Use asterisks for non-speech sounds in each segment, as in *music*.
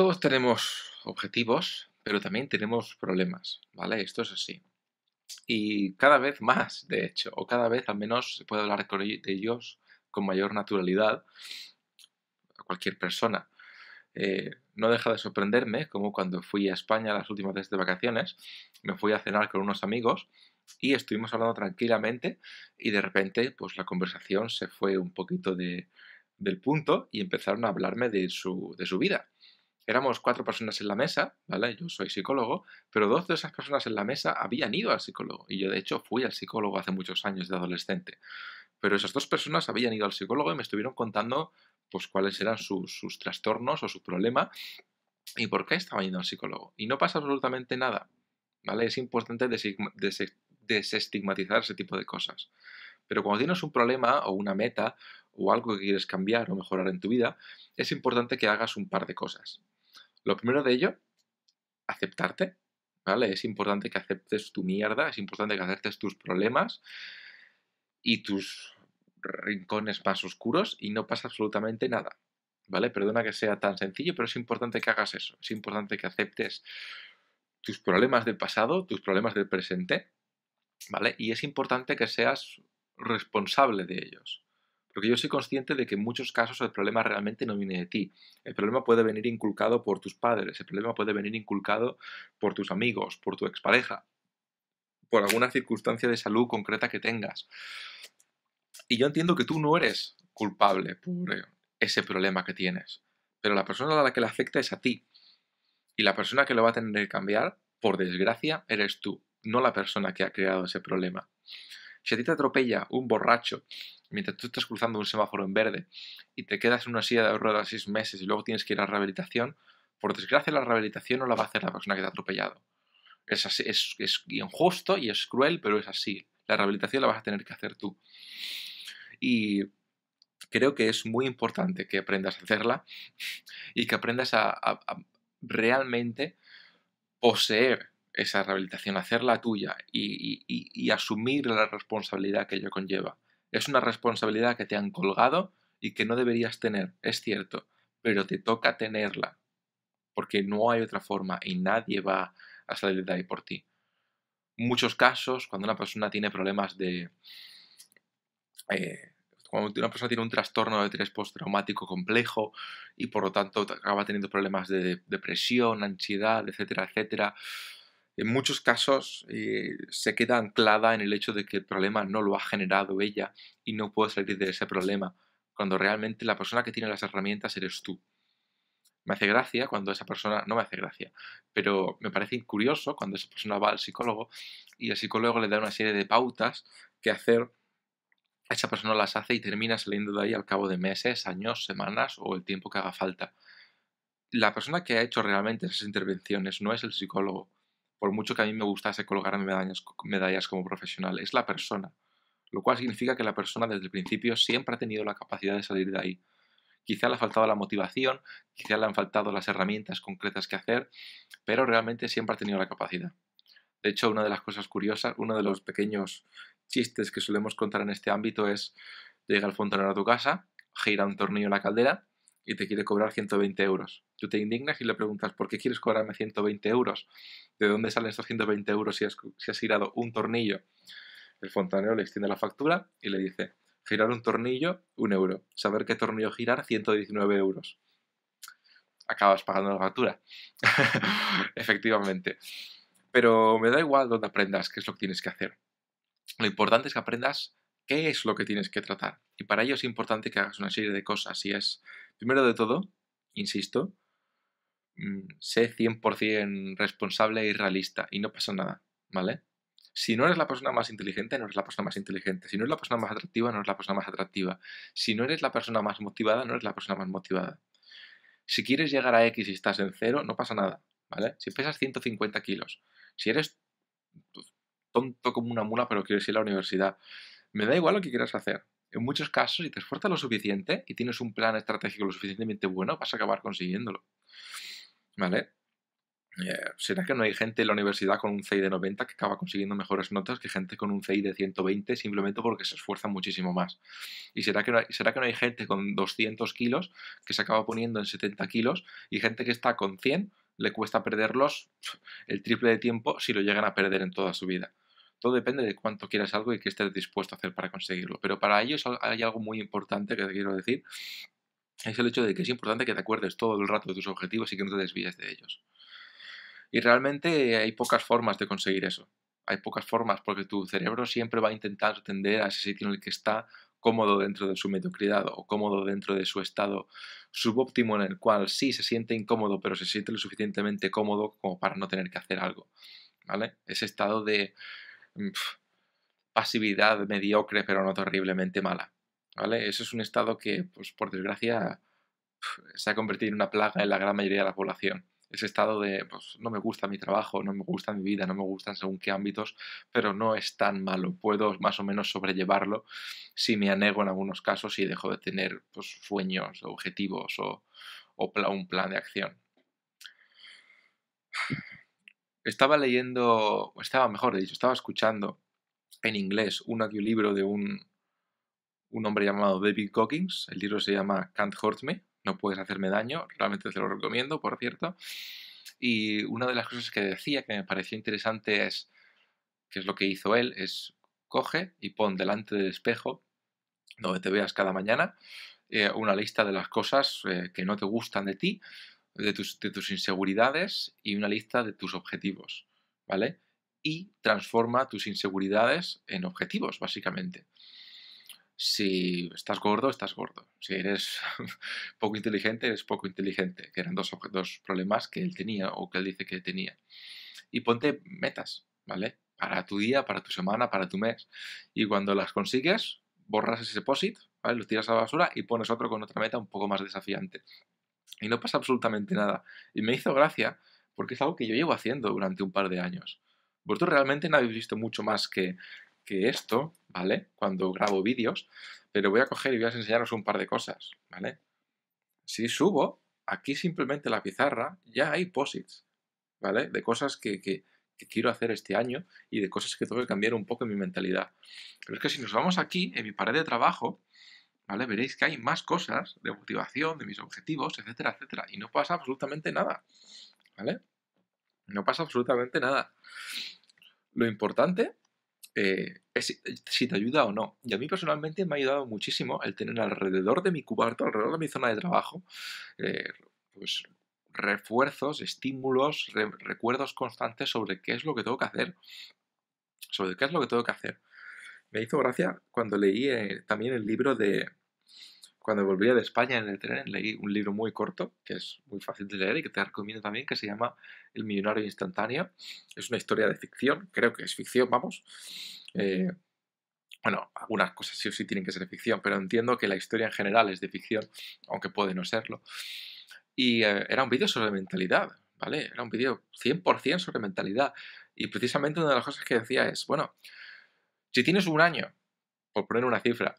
Todos tenemos objetivos, pero también tenemos problemas, ¿vale? Esto es así. Y cada vez más, de hecho, o cada vez al menos se puede hablar de ellos con mayor naturalidad a cualquier persona. Eh, no deja de sorprenderme como cuando fui a España las últimas veces de vacaciones, me fui a cenar con unos amigos y estuvimos hablando tranquilamente y de repente pues la conversación se fue un poquito del punto y empezaron a hablarme de de su vida éramos cuatro personas en la mesa, ¿vale? Yo soy psicólogo, pero dos de esas personas en la mesa habían ido al psicólogo. Y yo, de hecho, fui al psicólogo hace muchos años de adolescente. Pero esas dos personas habían ido al psicólogo y me estuvieron contando pues cuáles eran sus, trastornos o su problema y por qué estaban yendo al psicólogo. Y no pasa absolutamente nada, ¿vale? Es importante desestigmatizar ese tipo de cosas. Pero cuando tienes un problema o una meta o algo que quieres cambiar o mejorar en tu vida, es importante que hagas un par de cosas. Lo primero de ello, aceptarte, ¿vale? Es importante que aceptes tu mierda, es importante que aceptes tus problemas y tus rincones más oscuros y no pasa absolutamente nada, ¿vale? Perdona que sea tan sencillo, pero es importante que hagas eso, es importante que aceptes tus problemas del pasado, tus problemas del presente, ¿vale? Y es importante que seas responsable de ellos. Porque yo soy consciente de que en muchos casos el problema realmente no viene de ti. El problema puede venir inculcado por tus padres, el problema puede venir inculcado por tus amigos, por tu expareja, por alguna circunstancia de salud concreta que tengas. Y yo entiendo que tú no eres culpable por ese problema que tienes, pero la persona a la que le afecta es a ti. Y la persona que lo va a tener que cambiar, por desgracia, eres tú, no la persona que ha creado ese problema. Si a ti te atropella un borracho mientras tú estás cruzando un semáforo en verde y te quedas en una silla de ruedas seis meses y luego tienes que ir a rehabilitación, por desgracia la rehabilitación no la va a hacer la persona que te ha atropellado. Es, es, injusto y es cruel, pero es así. La rehabilitación la vas a tener que hacer tú. Y creo que es muy importante que aprendas a hacerla y que aprendas a, realmente poseer esa rehabilitación, hacerla tuya y, y asumir la responsabilidad que ello conlleva. Es una responsabilidad que te han colgado y que no deberías tener, es cierto, pero te toca tenerla, porque no hay otra forma y nadie va a salir de ahí por ti. muchos casos, cuando una persona tiene problemas de... Eh, cuando una persona tiene un trastorno de estrés postraumático complejo y por lo tanto acaba teniendo problemas de depresión, ansiedad, etcétera, etcétera, en muchos casos eh, se queda anclada en el hecho de que el problema no lo ha generado ella y no puede salir de ese problema, cuando realmente la persona que tiene las herramientas eres tú. Me hace gracia cuando esa persona, no me hace gracia, pero me parece curioso cuando esa persona va al psicólogo y el psicólogo le da una serie de pautas que hacer, esa persona las hace y termina saliendo de ahí al cabo de meses, años, semanas o el tiempo que haga falta. La persona que ha hecho realmente esas intervenciones no es el psicólogo, por mucho que a mí me gustase colgarme medallas, medallas como profesional, es la persona, lo cual significa que la persona desde el principio siempre ha tenido la capacidad de salir de ahí. Quizá le ha faltado la motivación, quizá le han faltado las herramientas concretas que hacer, pero realmente siempre ha tenido la capacidad. De hecho, una de las cosas curiosas, uno de los pequeños chistes que solemos contar en este ámbito es, llega el fontanero a tu casa, gira un tornillo en la caldera y te quiere cobrar 120 euros. Tú te indignas y le preguntas, ¿por qué quieres cobrarme 120 euros? ¿De dónde salen estos 120 euros si has, girado un tornillo? El fontanero le extiende la factura y le dice, girar un tornillo, un euro. Saber qué tornillo girar, 119 euros. Acabas pagando la factura. *laughs* Efectivamente. Pero me da igual dónde aprendas, qué es lo que tienes que hacer. Lo importante es que aprendas qué es lo que tienes que tratar. Y para ello es importante que hagas una serie de cosas. Y es Primero de todo, insisto, mm, sé 100% responsable y realista y no pasa nada, ¿vale? Si no eres la persona más inteligente, no eres la persona más inteligente. Si no eres la persona más atractiva, no eres la persona más atractiva. Si no eres la persona más motivada, no eres la persona más motivada. Si quieres llegar a X y estás en cero, no pasa nada, ¿vale? Si pesas 150 kilos, si eres tonto como una mula pero quieres ir a la universidad, me da igual lo que quieras hacer, en muchos casos, si te esfuerzas lo suficiente y tienes un plan estratégico lo suficientemente bueno, vas a acabar consiguiéndolo. ¿Vale? Eh, ¿Será que no hay gente en la universidad con un CI de 90 que acaba consiguiendo mejores notas que gente con un CI de 120 simplemente porque se esfuerza muchísimo más? ¿Y será que, no hay, será que no hay gente con 200 kilos que se acaba poniendo en 70 kilos y gente que está con 100 le cuesta perderlos el triple de tiempo si lo llegan a perder en toda su vida? todo depende de cuánto quieras algo y qué estés dispuesto a hacer para conseguirlo. Pero para ello hay algo muy importante que te quiero decir. Es el hecho de que es importante que te acuerdes todo el rato de tus objetivos y que no te desvíes de ellos. Y realmente hay pocas formas de conseguir eso. Hay pocas formas porque tu cerebro siempre va a intentar tender a ese sitio en el que está cómodo dentro de su mediocridad o cómodo dentro de su estado subóptimo en el cual sí se siente incómodo, pero se siente lo suficientemente cómodo como para no tener que hacer algo. ¿Vale? Ese estado de Mm, pasividad mediocre, pero no terriblemente mala. ¿vale? Eso es un estado que, pues, por desgracia, se ha convertido en una plaga en la gran mayoría de la población. Ese estado de, pues, no me gusta mi trabajo, no me gusta mi vida, no me gustan según qué ámbitos, pero no es tan malo. Puedo más o menos sobrellevarlo si me anego en algunos casos y dejo de tener pues, sueños, objetivos o, o un plan de acción estaba leyendo, estaba mejor dicho, estaba escuchando en inglés un audiolibro de un, hombre llamado David Cockings. El libro se llama Can't Hurt Me, No Puedes Hacerme Daño. Realmente te lo recomiendo, por cierto. Y una de las cosas que decía que me pareció interesante es, que es lo que hizo él, es coge y pon delante del espejo, donde te veas cada mañana, eh, una lista de las cosas eh, que no te gustan de ti de tus, inseguridades y una lista de tus objetivos, ¿vale? Y transforma tus inseguridades en objetivos, básicamente. Si estás gordo, estás gordo. Si eres *laughs* poco inteligente, eres poco inteligente, que eran dos, problemas que él tenía o que él dice que tenía. Y ponte metas, ¿vale? Para tu día, para tu semana, para tu mes. Y cuando las consigues, borras ese POSIT, ¿vale? Lo tiras a la basura y pones otro con otra meta un poco más desafiante y no pasa absolutamente nada. Y me hizo gracia porque es algo que yo llevo haciendo durante un par de años. Vosotros realmente no habéis visto mucho más que, esto, ¿vale? Cuando grabo vídeos, pero voy a coger y voy a enseñaros un par de cosas, ¿vale? Si subo, aquí simplemente la pizarra, ya hay posits, ¿vale? De cosas que, que quiero hacer este año y de cosas que tengo que cambiar un poco en mi mentalidad. Pero es que si nos vamos aquí, en mi pared de trabajo, ¿vale? Veréis que hay más cosas de motivación, de mis objetivos, etcétera, etcétera. Y no pasa absolutamente nada, ¿vale? No pasa absolutamente nada. Lo importante eh, es si te ayuda o no. Y a mí personalmente me ha ayudado muchísimo el tener alrededor de mi cubarto, alrededor de mi zona de trabajo, eh, pues refuerzos, estímulos, recuerdos constantes sobre qué es lo que tengo que hacer. Sobre qué es lo que tengo que hacer. Me hizo gracia cuando leí eh, también el libro de, cuando volví de España en el tren leí un libro muy corto, que es muy fácil de leer y que te recomiendo también, que se llama El millonario instantáneo. Es una historia de ficción, creo que es ficción, vamos. Eh, bueno, algunas cosas sí o sí tienen que ser ficción, pero entiendo que la historia en general es de ficción, aunque puede no serlo. Y eh, era un vídeo sobre mentalidad, ¿vale? Era un vídeo 100% sobre mentalidad. Y precisamente una de las cosas que decía es, bueno, si tienes un año, por poner una cifra,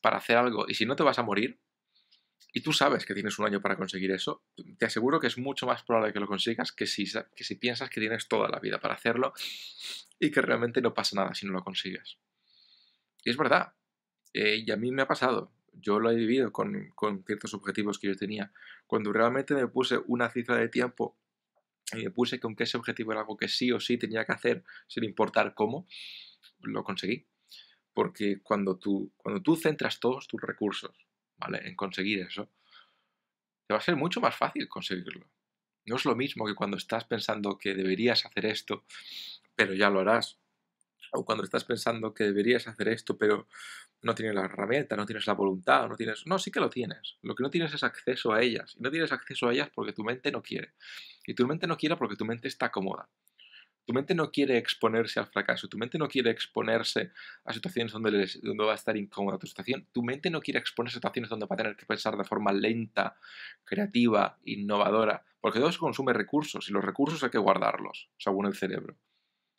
para hacer algo y si no te vas a morir, y tú sabes que tienes un año para conseguir eso, te aseguro que es mucho más probable que lo consigas que si, que si piensas que tienes toda la vida para hacerlo y que realmente no pasa nada si no lo consigues. Y es verdad, eh, y a mí me ha pasado, yo lo he vivido con, con, ciertos objetivos que yo tenía. Cuando realmente me puse una cifra de tiempo y me puse que aunque ese objetivo era algo que sí o sí tenía que hacer, sin importar cómo, lo conseguí. Porque cuando tú, cuando tú centras todos tus recursos ¿vale? en conseguir eso, te va a ser mucho más fácil conseguirlo. No es lo mismo que cuando estás pensando que deberías hacer esto, pero ya lo harás. O cuando estás pensando que deberías hacer esto, pero no tienes la herramienta, no tienes la voluntad, no tienes... No, sí que lo tienes. Lo que no tienes es acceso a ellas. Y no tienes acceso a ellas porque tu mente no quiere. Y tu mente no quiere porque tu mente está cómoda. Tu mente no quiere exponerse al fracaso, tu mente no quiere exponerse a situaciones donde, donde va a estar incómoda tu situación, tu mente no quiere exponerse a situaciones donde va a tener que pensar de forma lenta, creativa, innovadora, porque todo eso consume recursos y los recursos hay que guardarlos, según el cerebro.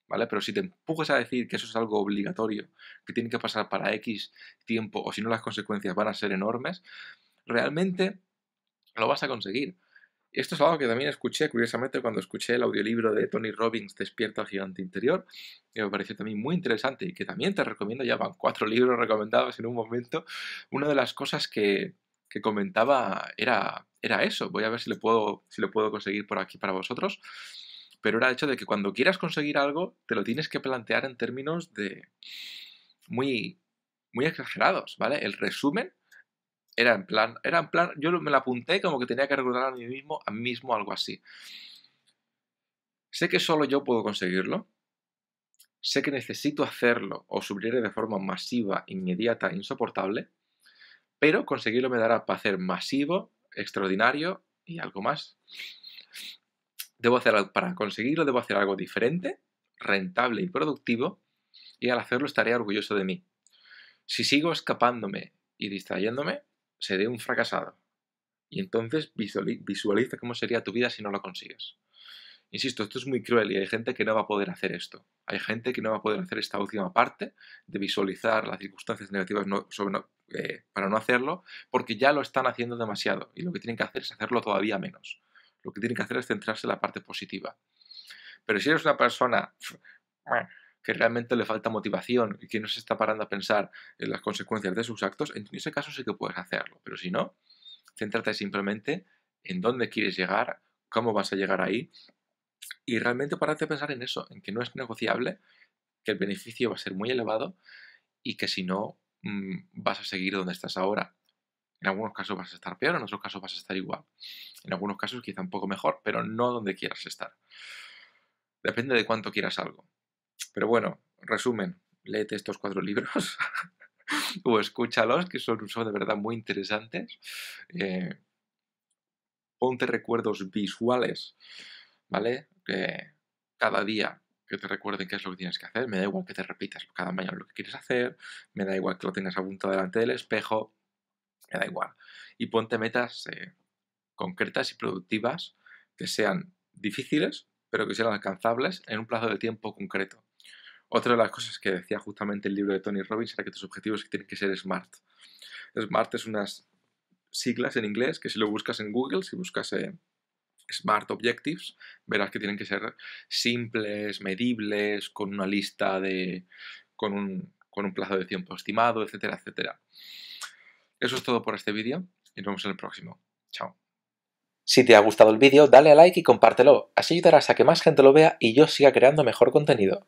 ¿Vale? Pero si te empujas a decir que eso es algo obligatorio, que tiene que pasar para X tiempo, o si no las consecuencias van a ser enormes, realmente lo vas a conseguir. Esto es algo que también escuché, curiosamente, cuando escuché el audiolibro de Tony Robbins, Despierta al gigante interior, que me pareció también muy interesante y que también te recomiendo, ya van cuatro *laughs* libros recomendados en un momento. Una de las cosas que, comentaba era, era eso. Voy a ver si lo, puedo, si puedo conseguir por aquí para vosotros. Pero era el hecho de que cuando quieras conseguir algo, te lo tienes que plantear en términos de muy, muy exagerados, ¿vale? El resumen era en plan, era en plan, yo me la apunté como que tenía que recordar a mí mismo, a mí mismo algo así. Sé que solo yo puedo conseguirlo. Sé que necesito hacerlo o sufriré de forma masiva, inmediata, insoportable, pero conseguirlo me dará placer masivo, extraordinario y algo más. Debo hacer para conseguirlo debo hacer algo diferente, rentable y productivo, y al hacerlo estaré orgulloso de mí. Si sigo escapándome y distrayéndome, seré un fracasado. Y entonces visualiza cómo sería tu vida si no lo consigues. Insisto, esto es muy cruel y hay gente que no va a poder hacer esto. Hay gente que no va a poder hacer esta última parte de visualizar las circunstancias negativas eh, para no hacerlo porque ya lo están haciendo demasiado y lo que tienen que hacer es hacerlo todavía menos. Lo que tienen que hacer es centrarse en la parte positiva. Pero si eres una persona que realmente le falta motivación y que no se está parando a pensar en las consecuencias de sus actos, en ese caso sí que puedes hacerlo. Pero si no, céntrate simplemente en dónde quieres llegar, cómo vas a llegar ahí y realmente pararte a pensar en eso, en que no es negociable, que el beneficio va a ser muy elevado y que si no, mm, vas a seguir donde estás ahora. En algunos casos vas a estar peor, en otros casos vas a estar igual. En algunos casos quizá un poco mejor, pero no donde quieras estar. Depende de cuánto quieras algo. Pero bueno, resumen, léete estos cuatro libros *laughs* o escúchalos, que son, de verdad muy interesantes. Eh, ponte recuerdos visuales, ¿vale? que cada día que te recuerden qué es lo que tienes que hacer. Me da igual que te repitas cada mañana lo que quieres hacer, me da igual que lo tengas apuntado delante del espejo, me da igual. Y ponte metas eh, concretas y productivas que sean difíciles, pero que sean alcanzables en un plazo de tiempo concreto. Otra de las cosas que decía justamente el libro de Tony Robbins era que tus objetivos tienen que ser SMART. SMART es unas siglas en inglés que si lo buscas en Google, si buscas eh, Smart Objectives, verás que tienen que ser simples, medibles, con una lista de... con un, con un plazo de tiempo estimado, etcétera, etcétera. Eso es todo por este vídeo y nos vemos en el próximo. Chao. Si te ha gustado el vídeo, dale a like y compártelo. Así ayudarás a que más gente lo vea y yo siga creando mejor contenido.